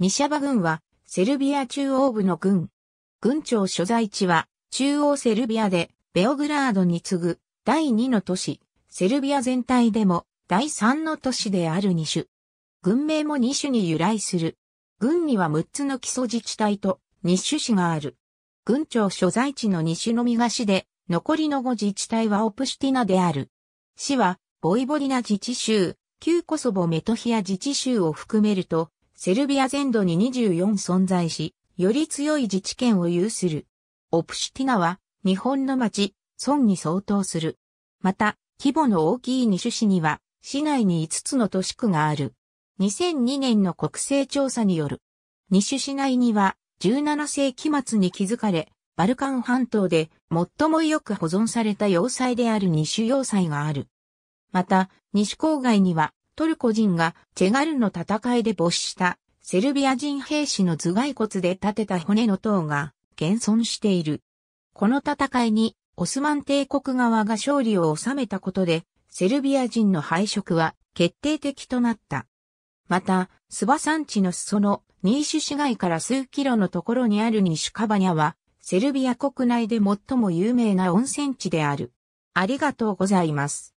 ニシャバ軍は、セルビア中央部の軍。軍庁所在地は、中央セルビアで、ベオグラードに次ぐ、第2の都市、セルビア全体でも、第3の都市である2種。軍名も2種に由来する。軍には6つの基礎自治体と、二種市がある。軍庁所在地の種の東で、残りの5自治体はオプシティナである。市は、ボイボリナ自治州、旧コソボメトヒア自治州を含めると、セルビア全土に24存在し、より強い自治権を有する。オプシティナは、日本の町、村に相当する。また、規模の大きい二種市には、市内に5つの都市区がある。2002年の国勢調査による。二種市内には、17世紀末に築かれ、バルカン半島で最もよく保存された要塞である二種要塞がある。また、西郊外にはトルコ人がチェガルの戦いで没したセルビア人兵士の頭蓋骨で建てた骨の塔が現存している。この戦いにオスマン帝国側が勝利を収めたことでセルビア人の敗色は決定的となった。また、スバ山地の裾のニーシュ市街から数キロのところにあるニシュカバニャは、セルビア国内で最も有名な温泉地である。ありがとうございます。